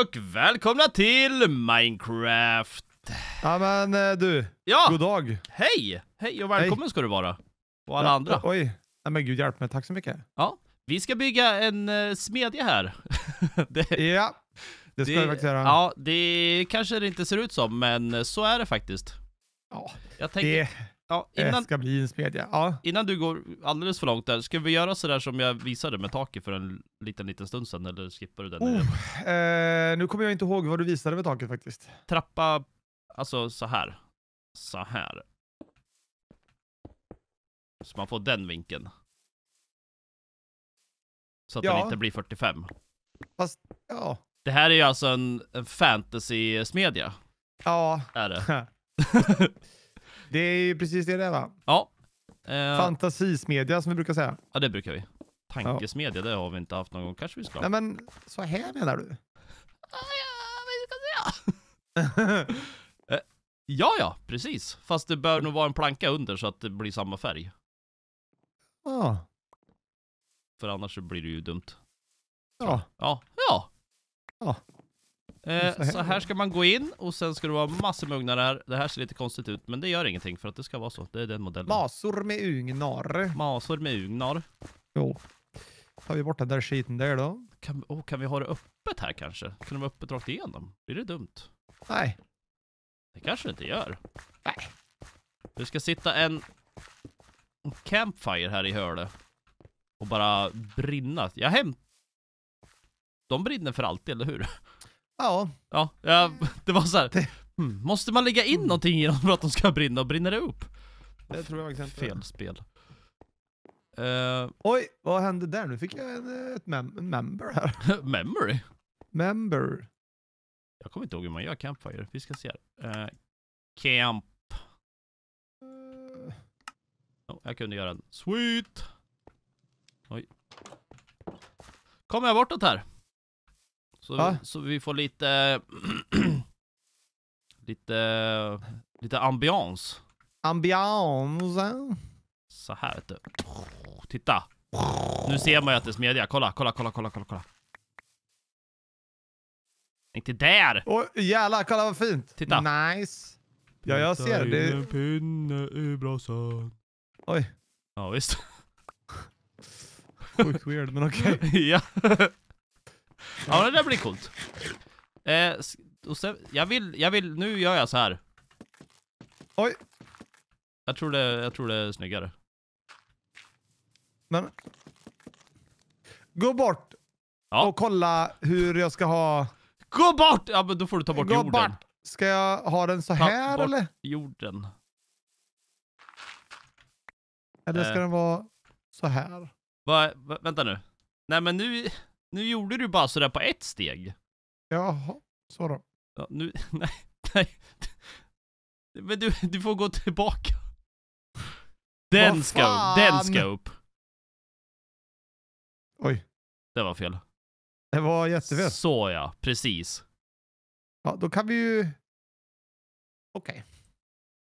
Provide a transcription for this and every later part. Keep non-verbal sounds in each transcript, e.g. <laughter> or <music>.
och välkomna till Minecraft! Ja men eh, du, ja. god dag! Hej! Hej och välkommen Hej. ska du vara! Och alla ja, andra. Oj, Nej, men gud hjälp mig, tack så mycket. Ja, vi ska bygga en uh, smedja här. <laughs> det, ja, det ska det, vi faktiskt göra. Ja, det kanske det inte ser ut som, men så är det faktiskt. Ja, jag tänker... Det... Ja, eh, innan, det ska bli en smedja. Ja. Innan du går alldeles för långt där, ska vi göra sådär som jag visade med taket för en liten, liten stund sedan, eller skippar du den? Oh, eh, nu kommer jag inte ihåg vad du visade med taket faktiskt. Trappa, alltså så här. Så här. Så man får den vinkeln. Så att ja. den inte blir 45. Fast, ja. Det här är ju alltså en, en fantasy-smedja. Ja. Är det. <laughs> <laughs> Det är ju precis det det är va? Ja. Eh, Fantasismedja som vi brukar säga. ja, det brukar vi. Tankesmedja, det har vi inte haft någon gång. Kanske vi ska. Nej men, så här menar du? ja, vi ska se. <laughs> Eh, ja, ja, precis. Fast det bör nog vara en planka under så att det blir samma färg. Ja. För annars så blir det ju dumt. Ja. Ja, ja. Ja. Eh, <laughs> så här ska man gå in och sen ska det vara massor med ugnar här. Det här ser lite konstigt ut, men det gör ingenting för att det ska vara så. Det är den modellen. Masor med ugnar. Masor med ugnar. Jo. Tar vi bort den där skiten där då? Kan, oh, kan vi ha det öppet här kanske? Kan det vara öppet rakt igenom? Blir det dumt? Nej. Det kanske det inte gör. Nej. Det ska sitta en campfire här i hörnet. Och bara brinna. Jag hem... De brinner för alltid, eller hur? Ja. Ja, ja eh. <laughs> det var så här. Det... Mm, måste man lägga in mm. någonting i dem för att de ska brinna? Och brinner det upp? Det tror jag faktiskt Fel spel. Uh... Oj, vad hände där? Nu fick jag en, eh, ett mem en member här. Eh, <laughs> memory? Member. Jag kommer inte ihåg hur man gör campfire. Vi ska se här. Uh, camp. Uh... Oh, jag kunde göra en. Sweet! Oj. Kommer jag bortåt här? Så, ah. så vi får lite... <clears throat> lite... Lite ambiance. Ambiance. Så här vet du. Titta. Nu ser man ju att det är smedja. Kolla, kolla, kolla, kolla, kolla, kolla. Inte där! Åh, oh, jävlar, kolla vad fint! Titta! Nice! Ja, jag ser det. Det är en pinne i brasan. Oj. Ja, visst. <laughs> Sjukt weird, men okej. Okay. <laughs> ja. Ja, det där blir coolt. Eh, och sen, jag vill, jag vill, nu gör jag så här. Oj. Jag tror det, jag tror det är snyggare. Men. Gå bort. Ja. Och kolla hur jag ska ha. Gå bort! Ja, men då får du ta bort Gå jorden. Bort. Ska jag ha den så ta här bort eller? jorden. Eller ska eh. den vara så här? Va, va, vänta nu. Nej men nu nu gjorde du bara sådär på ett steg. Jaha, så då. Ja, nu, <laughs> nej, nej. Men du, du får gå tillbaka. Den ska upp, den ska upp. Oj. Det var fel. Det var jättefel. Så ja, precis. Ja, då kan vi ju... Okej.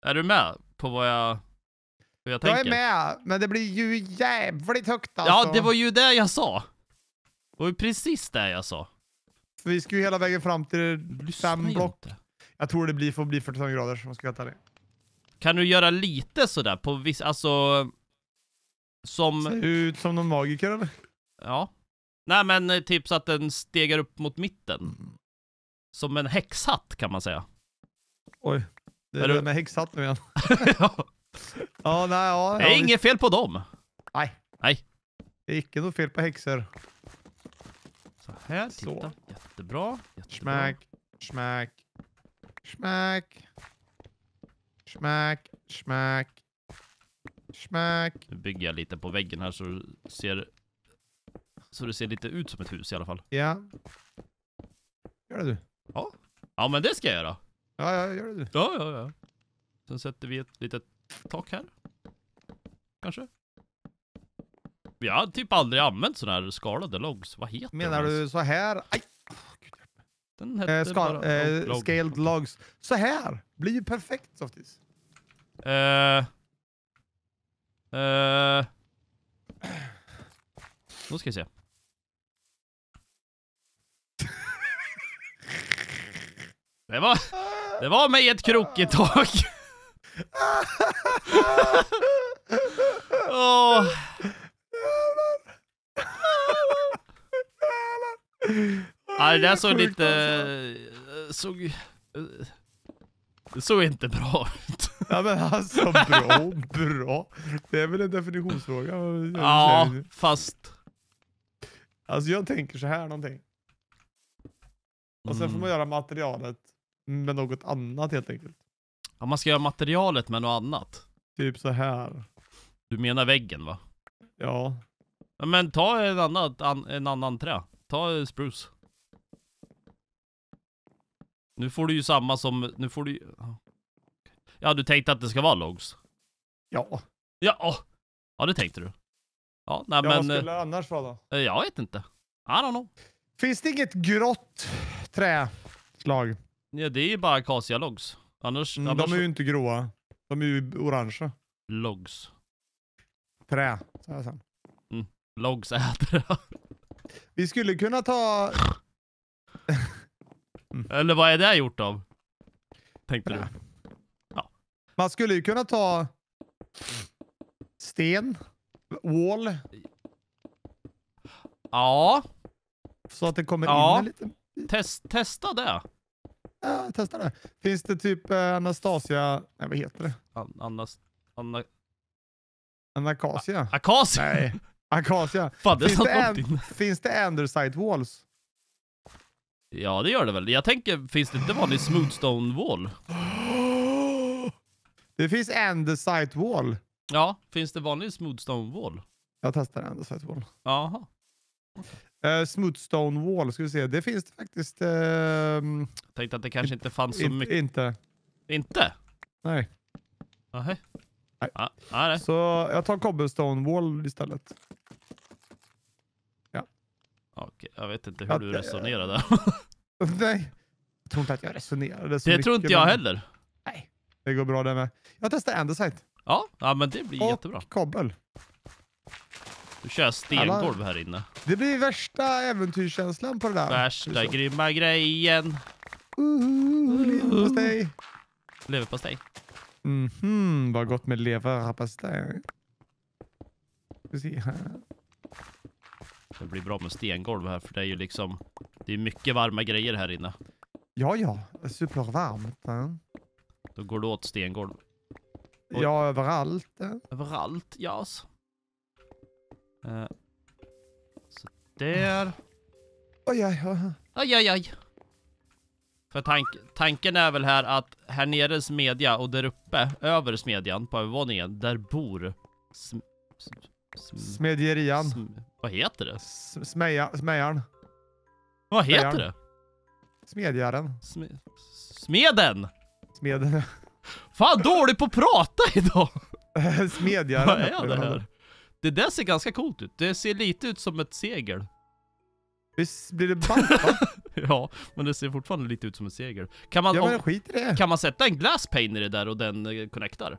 Är du med på vad jag... Hur jag, jag tänker? Jag är med, men det blir ju jävligt högt alltså. Ja, det var ju det jag sa. Det var ju precis det jag sa. För vi ska ju hela vägen fram till Lyssna fem block. Inte. Jag tror det blir, får bli 45 grader om jag ska veta det. Kan du göra lite sådär på viss, alltså... Som... Ser ut som någon magiker eller? Ja. Nej men eh, typ så att den stegar upp mot mitten. Mm. Som en häxhatt kan man säga. Oj. Det är, är det du... med häxhatt nu igen. <laughs> ja. ja, nej, ja. Det är ja, inget vi... fel på dem. Nej. Nej. Det är inte något fel på häxor. Här, titta. Så. Jättebra. Jättebra. Smack, smack, smack, smack, smack, smack. Nu bygger jag lite på väggen här så du ser, så det ser lite ut som ett hus i alla fall. Ja. Gör det du. Ja. Ja, men det ska jag göra. Ja, ja, gör det du. Ja, ja, ja. Sen sätter vi ett litet tak här. Kanske. Jag har typ aldrig använt sådana här skalade logs. Vad heter Menar den? du så här? Aj. Den eh, heter eh, skal, bara eh, log. Scaled logs. Så här blir ju perfekt softis. Eh. Eh. Nu ska vi se. Det var, det var mig ett krokigt tag. <laughs> Åh. oh. det där såg lite... Alltså. Eh, såg... Det eh, såg inte bra ut. <laughs> Ja men alltså bra, bra. Det är väl en definitionsfråga. Ja, fast... Alltså jag tänker så här någonting. Och sen får man mm. göra materialet med något annat helt enkelt. Ja, man ska göra materialet med något annat. Typ så här. Du menar väggen va? Ja. ja men ta en annan, en annan trä. Ta eh, spruce. Nu får du ju samma som... Nu får du Ja, du tänkte att det ska vara logs? Ja. Ja, ja det tänkte du. Ja, nej, ja, men... Vad skulle det eh, annars vara då? Eh, jag vet inte. I don't know. Finns det inget grått träslag? Ja, det är ju bara akacia logs. Annars, mm, annars... De är ju inte gråa. De är ju orangea. Logs. Trä, sa jag sen. Mm. Logs äter Vi skulle kunna ta... <laughs> Mm. Eller vad är det gjort av? Tänkte Nä. du? Ja. Man skulle ju kunna ta sten, wall. Ja. Så att det kommer ja. in lite. Test, testa det. Ja, testa det. Finns det typ eh, Anastasia... Nej, vad heter det? An Anas... Anna... Anakasia? Akasia? Nej. Akasia. <laughs> Fan, det finns, det en, finns det Anderside Walls? Ja, det gör det väl. Jag tänker, finns det inte vanlig smoothstone-wall? <gasps> Det finns andesite wall. Ja, finns det vanlig smoothstone wall? Jag testar andesite wall. Jaha. Okay. Uh, eh, smoothstone wall, ska vi se. Det finns det faktiskt. Uh, jag tänkte att det kanske inte fanns så mycket. Inte. Inte? Nej. Aha. Nej. Ah, nej. Så jag tar cobblestone wall istället. Okej, jag vet inte hur att, du resonerade. <laughs> nej, jag tror inte att jag resonerade så Det mycket, tror inte jag men... heller. Nej, det går bra det med. Jag testar Andesite. Ja, ja men det blir och jättebra. Och kobbel. Du kör stengolv här inne. Det blir värsta äventyrskänslan på det där. Värsta grymma grejen. Uh, leverpastej. Leverpastej. Mhm, mm vad gott med leverpastej. Vi se här. Det blir bra med stengolv här för det är ju liksom det är mycket varma grejer här inne. Ja, ja. Supervarmt. Då går det åt stengolv. Oj. Ja, överallt. Överallt, ja. Yes. Eh. Så där. Oj, oj, oj. oj. aj, aj. För tank tanken är väl här att här nere smedja och där uppe, över smedjan på övervåningen, där bor sm sm Smedjerian. Sm vad heter det? smeja, smejaren. Vad heter smejaren. det? Smedjaren. Sme smeden! Smeden. <laughs> Fan, dålig på att prata idag! <laughs> Smedjaren. Vad är det här? Det där ser ganska coolt ut. Det ser lite ut som ett segel. Visst blir det bant <laughs> Ja, men det ser fortfarande lite ut som ett segel. Kan man, ja, men skit i det. kan man sätta en glass pane i det där och den eh, connectar?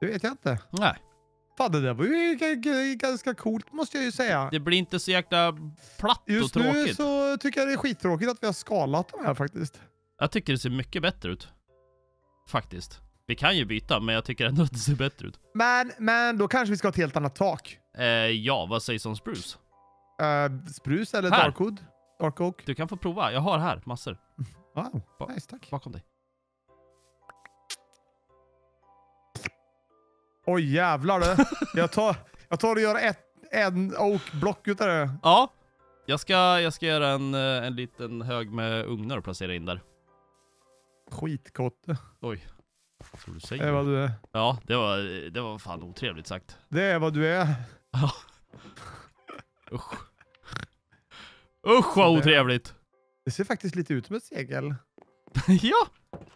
Det vet jag inte. Nej. Fan, det där var ju ganska coolt måste jag ju säga. Det blir inte så jäkla platt Just och tråkigt. Just nu så tycker jag det är skittråkigt att vi har skalat de här faktiskt. Jag tycker det ser mycket bättre ut. Faktiskt. Vi kan ju byta, men jag tycker ändå att det ser bättre ut. Men, men då kanske vi ska ha ett helt annat tak. Eh, ja, vad sägs om spruce? Eh, spruce eller darkwood? Dark oak? Du kan få prova. Jag har här massor. <laughs> Wow, nice, tack. Bakom dig. Oj jävlar du. Jag tar, jag tar och gör ett en oakblock utav det. Ja. Jag ska, jag ska göra en, eh, en liten hög med ugnar och placera in där. Skitkotte. Oj. Vad tror du säger. Det är vad du är. Ja, det var, det var fan otrevligt sagt. Det är vad du är. Ja. Usch. Usch vad otrevligt. Det ser faktiskt lite ut som ett segel. <laughs> ja!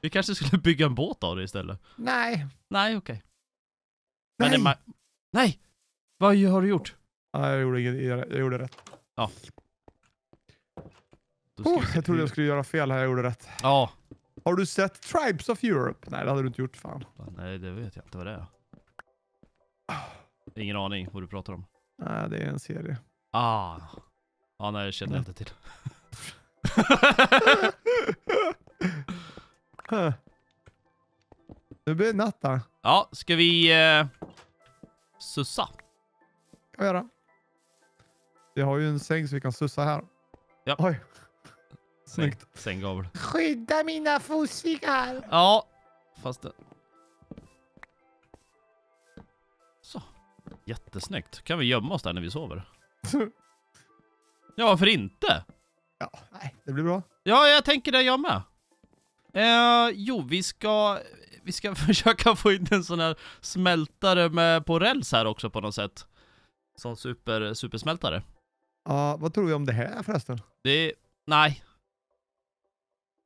Vi kanske skulle bygga en båt av det istället. Nej. Nej, okej. Okay. Nej! Men Nej! Vad har du gjort? Nej, jag gjorde, inget, jag gjorde rätt. Ja. Oh, jag trodde jag skulle göra fel här, jag gjorde rätt. Ja. Har du sett Tribes of Europe? Nej, det hade du inte gjort. Fan. Nej, det vet jag inte vad det är. Ah. Ingen aning vad du pratar om. Nej, det är en serie. Ah. Ja, ah, nej, det känner jag inte till. nu <laughs> blir det natt här. Ja, ska vi... Eh... Sussa. Det kan vi göra. Vi har ju en säng så vi kan sussa här. Ja. Oj. Säng, Snyggt. sänggavel. Skydda mina fossingar! Ja, fast det... Eh. Så. Jättesnyggt. Kan vi gömma oss där när vi sover? <laughs> Ja, varför inte? ja, nej, det blir bra. Ja, jag tänker det jag med. Eh, jo, vi ska, vi ska <laughs> försöka få in en sån här smältare med, på räls här också på något sätt. Sån super, supersmältare. Ja, vad tror vi om det här förresten? Det, nej.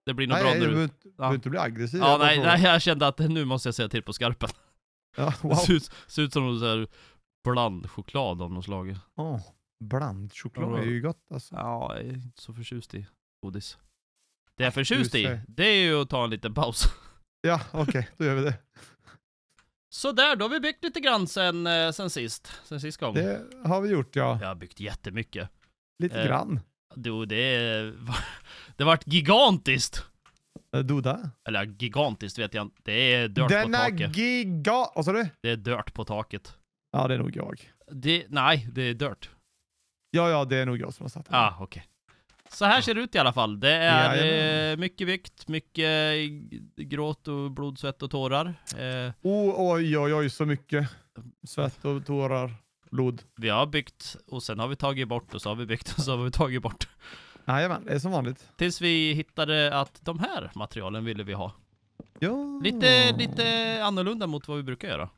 Det blir nog bra nu. du behöver ja. inte bli aggressiv. Ja, nej, nej, jag kände att nu måste jag säga till på skarpen. Ja, <laughs> wow. Det ser ut, ser ut som någon sån här blandchoklad av något slag. Oh, blandchoklad ja, är ju gott alltså. Ja, jag är inte så förtjust i godis. Det jag är ah, förtjust i, det är ju att ta en liten paus. <laughs> Ja, okej, okay, då gör vi det. Så där, då har vi byggt lite grann sen, eh, sen sist. Sen sist gång. Det har vi gjort, ja. Jag har byggt jättemycket. Lite eh, grann. Du, det... Det vart gigantiskt. Eh, där? Eller gigantiskt vet jag inte. Det är dört Den på taket. Den är giga... Vad sa du? Det är dört på taket. Ja, det är nog jag. Det, nej, det är dört. Ja, ja, det är nog jag som har satt det. Ah, okej. Okay. Så här ser det ut i alla fall. Det är Jajamän. Eh, mycket vikt, mycket gråt och blod, svett och tårar. Eh, oh, oj, oj, oj, så mycket svett och tårar, blod. Vi har byggt och sen har vi tagit bort och så har vi byggt och så har vi tagit bort. Jajamän, det är som vanligt. Tills vi hittade att de här materialen ville vi ha. Ja. Lite, lite annorlunda mot vad vi brukar göra.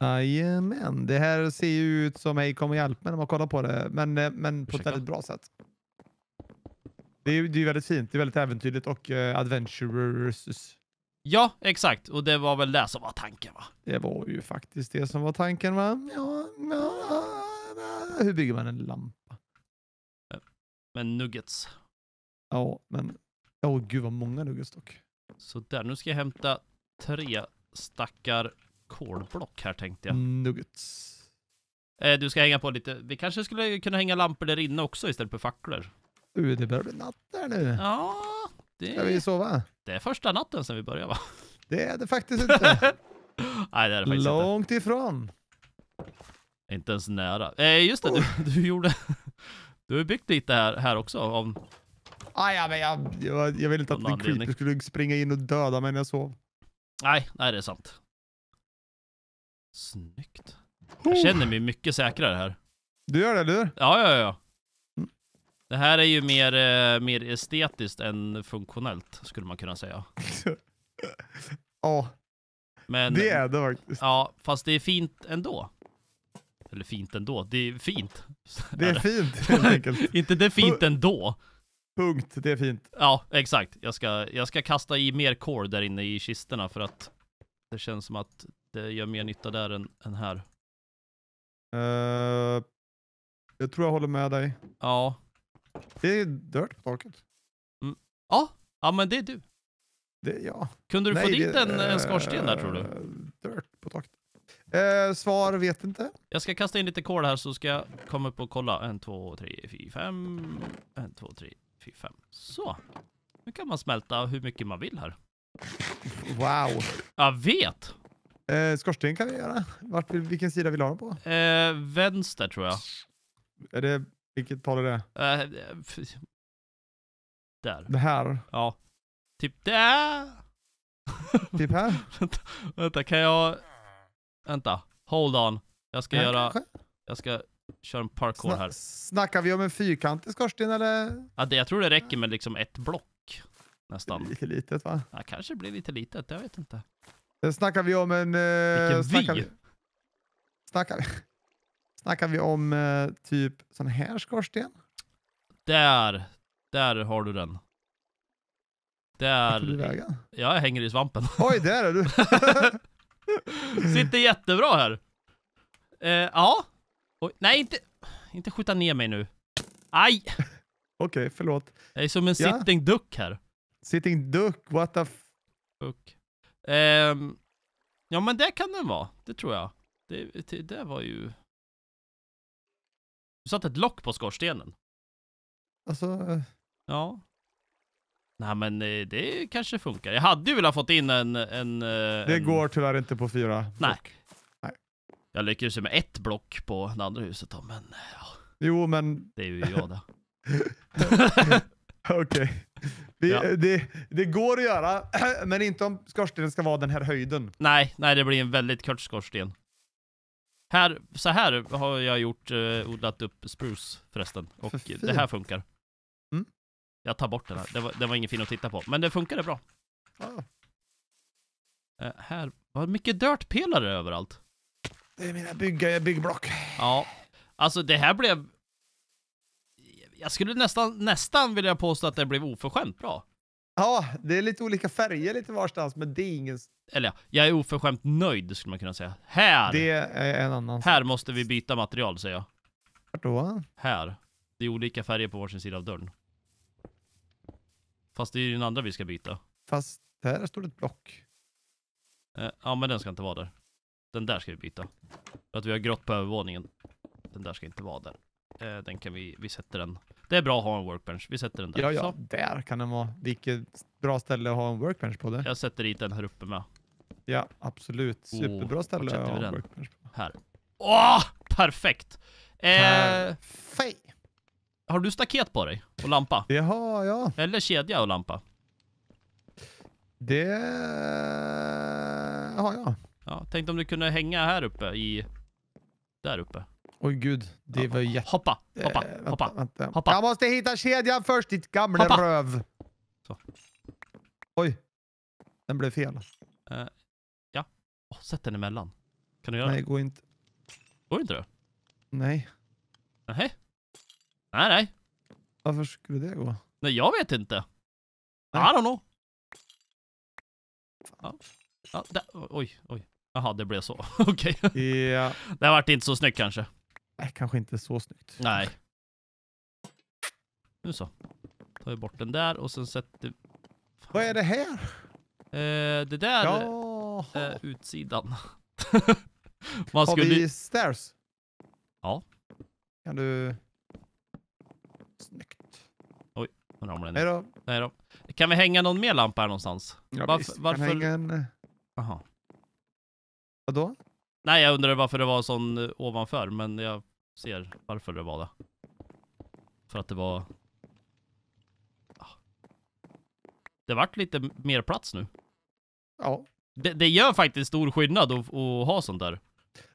Jajamän, det här ser ju ut som Ej kom och hjälp mig när man kollar på det, men, eh, men på ett väldigt bra sätt. Det är, ju väldigt fint, det är väldigt äventyrligt och uh, eh, adventurous. Ja, exakt. Och det var väl det som var tanken va? Det var ju faktiskt det som var tanken va? Ja, ja, ja. Hur bygger man en lampa? Med nuggets. Ja, men... Åh oh, gud vad många nuggets dock. Så där, nu ska jag hämta tre stackar kolblock här tänkte jag. Nuggets. Eh, du ska hänga på lite. Vi kanske skulle kunna hänga lampor där inne också istället för facklor. Uh, det börjar bli natt där nu. Ja, det... Ska vi sova? Det är första natten sen vi började va? Det är det faktiskt inte. <laughs> Nej, det är det faktiskt Långt inte. ifrån. Inte ens nära. Eh, just det, oh. du, du, gjorde... Du har byggt lite här, här också av... Ah, ja, men jag, jag, jag ville inte att din creeper skulle springa in och döda mig när jag sov. Nej, nej det är sant. Snyggt. Jag oh. känner mig mycket säkrare här. Du gör det, eller hur? Ja, ja, ja. Det här är ju mer, eh, mer estetiskt än funktionellt, skulle man kunna säga. <laughs> ja, Men, det är det faktiskt. Ja, fast det är fint ändå. Eller fint ändå, det är fint. Det är fint, <laughs> helt enkelt. Inte det är fint ändå. Punkt, det är fint. Ja, exakt. Jag ska, jag ska kasta i mer core där inne i kistorna för att det känns som att det gör mer nytta där än, än här. Uh, jag tror jag håller med dig. Ja, det är dirt på taket. Mm. Ja, ja men det är du. Det, är jag. Kunde du Nej, få dit det, en, en eh, skorsten där tror du? Dirt på taket. Eh, svar vet inte. Jag ska kasta in lite kol här så ska jag komma upp och kolla. En, två, tre, fyra, fem. En, två, tre, fyra, fem. Så. Nu kan man smälta hur mycket man vill här. Wow. Jag vet. Eh, skorsten kan vi göra. Vart, vilken sida vill du ha den på? Eh, vänster tror jag. Är det vilket tal är det? Äh, där. Det här? Ja. Typ där. <laughs> Typ här? <laughs> vänta, kan jag... Vänta. Hold on. Jag ska här göra... Kanske? Jag ska köra en parkour Sna här. Snackar vi om en fyrkantig skorsten eller? Ja, det, jag tror det räcker med liksom ett block. Nästan. Det blir Lite litet va? Ja, kanske blir lite litet. Jag vet inte. Sen eh, snackar vi om en... Eh, Vilken vi? Snackar vi? Snackar vi? Snackar vi om eh, typ sån här skorsten? Där, där har du den. Där... Vart tog du vägen? Ja, jag hänger i svampen. <laughs> Oj, där är du! <laughs> Sitter jättebra här. Eh, ja. Oj, nej, inte, inte skjuta ner mig nu. Aj! Okej, okay, förlåt. Jag är som en ja. sitting duck här. Sitting duck, what the fuck? Um, ehm, ja men det kan den vara, det tror jag. Det, det, det var ju... Du satte ett lock på skorstenen. Alltså... Eh. Ja. Nej men eh, det kanske funkar. Jag hade ju velat fått in en... en eh, det en... går tyvärr inte på fyra. Nej. Nej. Jag lyckades ju med ett block på det andra huset då, men ja. Jo men... Det är ju jag det. <laughs> Okej. Det, ja. det, det, går att göra, <clears throat> men inte om skorstenen ska vara den här höjden. Nej, nej det blir en väldigt kort skorsten. Här, så här har jag gjort, eh, odlat upp spruce förresten. Och för det här funkar. Mm. Jag tar bort den här. Det var, den var ingen fin att titta på. Men det funkade bra. Ah. Eh, här, vad mycket dirtpelare överallt. Det är mina bygga, byggblock. Ja. Alltså det här blev... Jag skulle nästan, nästan vilja påstå att det blev oförskämt bra. Ja, det är lite olika färger lite varstans, men det är ingen... Eller ja, jag är oförskämt nöjd skulle man kunna säga. Här! Det är en annan Här måste vi byta material, säger jag. Vart då? Här. Det är olika färger på varsin sida av dörren. Fast det är ju den andra vi ska byta. Fast här står det ett block. Eh, ja, men den ska inte vara där. Den där ska vi byta. För att vi har grått på övervåningen. Den där ska inte vara där. Eh, den kan vi, vi sätter den. Det är bra att ha en workbench. Vi sätter den där. Ja, ja, så. där kan den vara. Vilket bra ställe att ha en workbench på det. Jag sätter dit den här uppe med. Ja, absolut. Oh, Superbra oh, ställe att ha en workbench på. Här. Åh, oh, perfekt! Perfekt! Eh, har du staket på dig och lampa? Det har jag. Eller kedja och lampa? Det har jag. Ja, tänkte om du kunde hänga här uppe i... Där uppe. Oj gud, det var ju jätte... Hoppa, hoppa, eh, hoppa, vänta, vänta. hoppa. Jag måste hitta kedjan först, ditt gamla hoppa. röv. Så. Oj, den blev fel. Eh, ja, oh, sätt den emellan. Kan du göra Nej, det? går inte. Går inte det? Nej. Nej. Nej, nej. Varför skulle det gå? Nej, jag vet inte. Nej. I don't know. Ja. Ja, oj, oj. Jaha, det blev så. <laughs> Okej. Okay. Yeah. Det vart inte så snyggt kanske. Nej, äh, kanske inte så snyggt. Nej. Nu så. Tar vi bort den där och sen sätter... Fan. Vad är det här? Eh, det där Jaha. är utsidan. <laughs> Man Har vi stairs? Ja. Kan du... Snyggt. Oj, nu ramlade den. Hej Hejdå. Nej Kan vi hänga någon mer lampa här någonstans? Ja, varför? Visst. varför... Kan hänga en... Eh, Aha. Vadå? Nej, jag undrade varför det var sån eh, ovanför, men jag ser varför det var det. För att det var... Ah. Det vart lite mer plats nu. Ja. Det, det gör faktiskt stor skillnad att, att ha sånt där.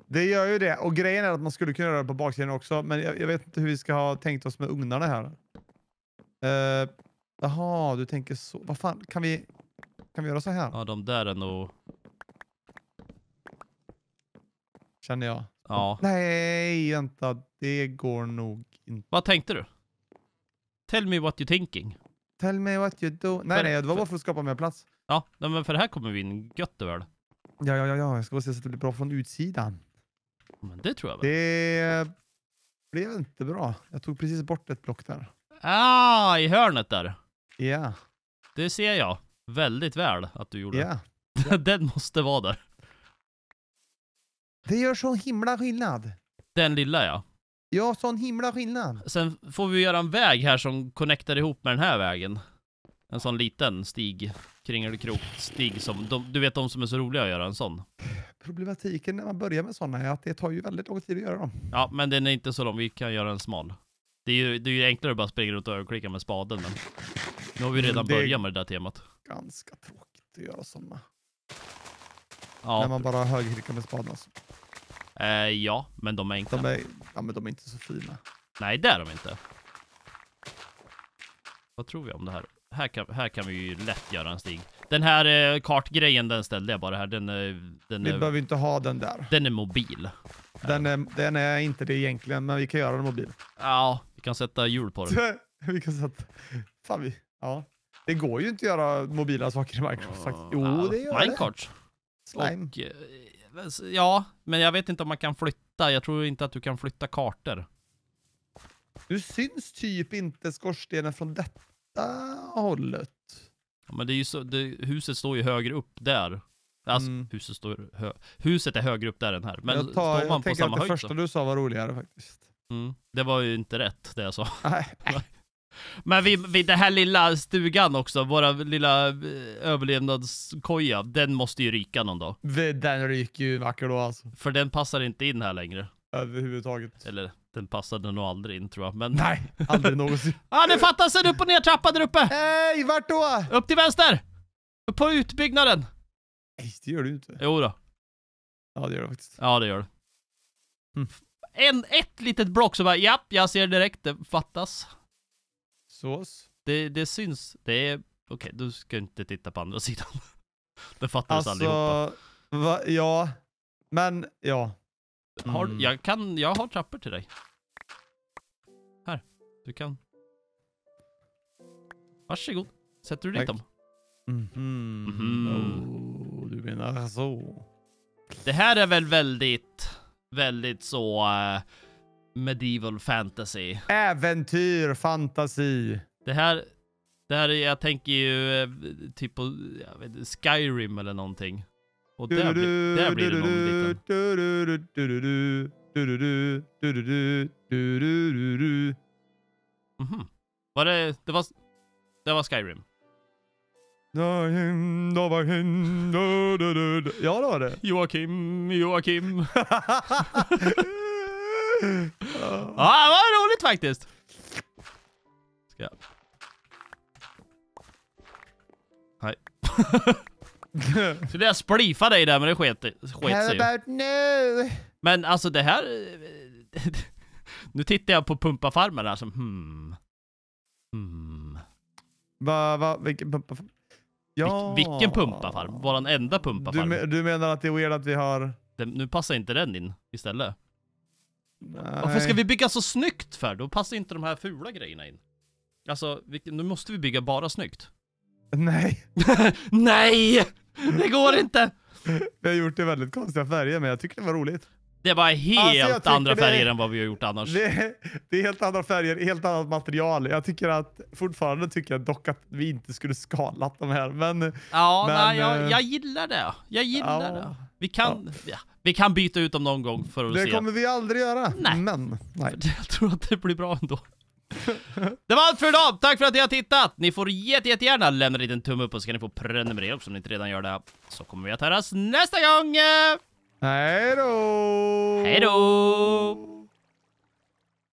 Det gör ju det. Och grejen är att man skulle kunna göra det på baksidan också. Men jag, jag vet inte hur vi ska ha tänkt oss med ugnarna här. Jaha, eh, uh, du tänker så. Vad fan, kan vi, kan vi göra så här? Ja, de där är nog... Känner jag. Ja. Nej, vänta. Det går nog inte. Vad tänkte du? Tell me what you're thinking. Tell me what you do. Nej, för, nej, det var bara för att skapa mer plats. Ja, men för här kommer vi in gött över det. Ja, ja, ja, ja. Jag ska bara se så att det blir bra från utsidan. Men det tror jag väl. Det blev inte bra. Jag tog precis bort ett block där. Ah, i hörnet där. Ja. Yeah. Det ser jag väldigt väl att du gjorde. Ja. Yeah. <laughs> Den måste vara där. Det gör sån himla skillnad. Den lilla ja. Ja, sån himla skillnad. Sen får vi göra en väg här som connectar ihop med den här vägen. En sån liten stig, kringelkrok stig som, de, du vet de som är så roliga att göra en sån. Problematiken när man börjar med såna är att det tar ju väldigt lång tid att göra dem. Ja, men den är inte så lång, vi kan göra en smal. Det är ju, det är ju enklare att bara springa runt och överklicka med spaden, men nu har vi redan börjat med det där temat. Ganska tråkigt att göra såna. Ja, när man bara har högerklickar med spaden alltså. Eh, ja, men de är enkla. De är, ja, men de är inte så fina. Nej, det är de inte. Vad tror vi om det här? Här kan, här kan vi ju lätt göra en stig. Den här eh, kartgrejen, den ställde jag bara här. Den, är, eh, den vi är, behöver inte ha den där. Den är mobil. Den är, den är inte det egentligen, men vi kan göra den mobil. Ja, vi kan sätta hjul på den. <laughs> vi kan sätta... Fan, vi... Ja. Det går ju inte att göra mobila saker i Minecraft. Uh, jo, ja, det gör Minecraft. det. Slime. Och, eh, ja, men jag vet inte om man kan flytta. Jag tror inte att du kan flytta kartor. Nu syns typ inte skorstenen från detta hållet. Ja, men det är ju så, det, huset står ju högre upp där. Alltså, mm. huset, står hö, huset är högre upp där än här. Men jag tar, står man jag på samma höjd Jag tänker att det första så? du sa var roligare faktiskt. Mm. Det var ju inte rätt det jag sa. Nej. <laughs> Men vid, vid den här lilla stugan också, våra lilla eh, överlevnadskoja, den måste ju ryka någon dag. Den ryker ju vacker då alltså. För den passar inte in här längre. Överhuvudtaget. Eller, den passade nog aldrig in tror jag, men... Nej, aldrig någonsin. ah, <laughs> det fattas en upp och ner trappa där uppe! Nej, vart då? Upp till vänster! Upp på utbyggnaden! Nej, det gör du inte. Jo då. Ja, det gör det faktiskt. Ja, det gör det. Mm. Hm. En, ett litet block så bara, japp, jag ser direkt, det fattas sås. Det, det syns, det är, okej okay, du ska inte titta på andra <laughs> sidan. Det fattas alltså, allihopa. Va, ja, men ja. Mm. Har, jag kan, jag har trappor till dig. Här, du kan. Varsågod, sätter du dit dem? Mm. Mm. mm. Oh, du menar så. Det här är väl väldigt, väldigt så... Uh, medieval fantasy. Äventyr, fantasi. Det här, det här jag tänker ju eh, typ på vet, Skyrim eller någonting. Och där, blir, där blir det någon liten... Mhm. var det... Det var, det var Skyrim. Ja, det var det. Joakim, Joakim. <laughs> Ja, ah, vad roligt faktiskt. Ska jag... Nej. Skulle <laughs> jag splifa dig där men det sket, sket sig about nu? Men alltså det här... <laughs> nu tittar jag på pumpafarmen här som hmm... Hmm... Va, va, vilken pumpafarm? Ja. Vil vilken pumpafarm? Våran enda pumpafarm. Du, me du menar att det är weird att vi har... Den, nu passar inte den in istället. Nej. Varför ska vi bygga så snyggt för? Då passar inte de här fula grejerna in. Alltså, vi, nu måste vi bygga bara snyggt. Nej! <laughs> Nej! Det går inte! Vi har gjort det i väldigt konstiga färger, men jag tycker det var roligt. Det var helt alltså, andra färger är, än vad vi har gjort annars. Det, det, är helt andra färger, helt annat material. Jag tycker att fortfarande tycker jag dock att vi inte skulle skalat de här, men... Ja, men, nej, jag, eh, jag, gillar det. Jag gillar ja, det. Vi kan, ja. vi kan byta ut dem någon gång för att det se. Det kommer vi aldrig göra, nej. men... Nej. Jag tror att det blir bra ändå. det var allt för idag! Tack för att ni har tittat! Ni får jätte, jättegärna lämna en liten tumme upp och så kan ni få prenumerera också om ni inte redan gör det. Så kommer vi att höras nästa gång! Hej då! Hej då!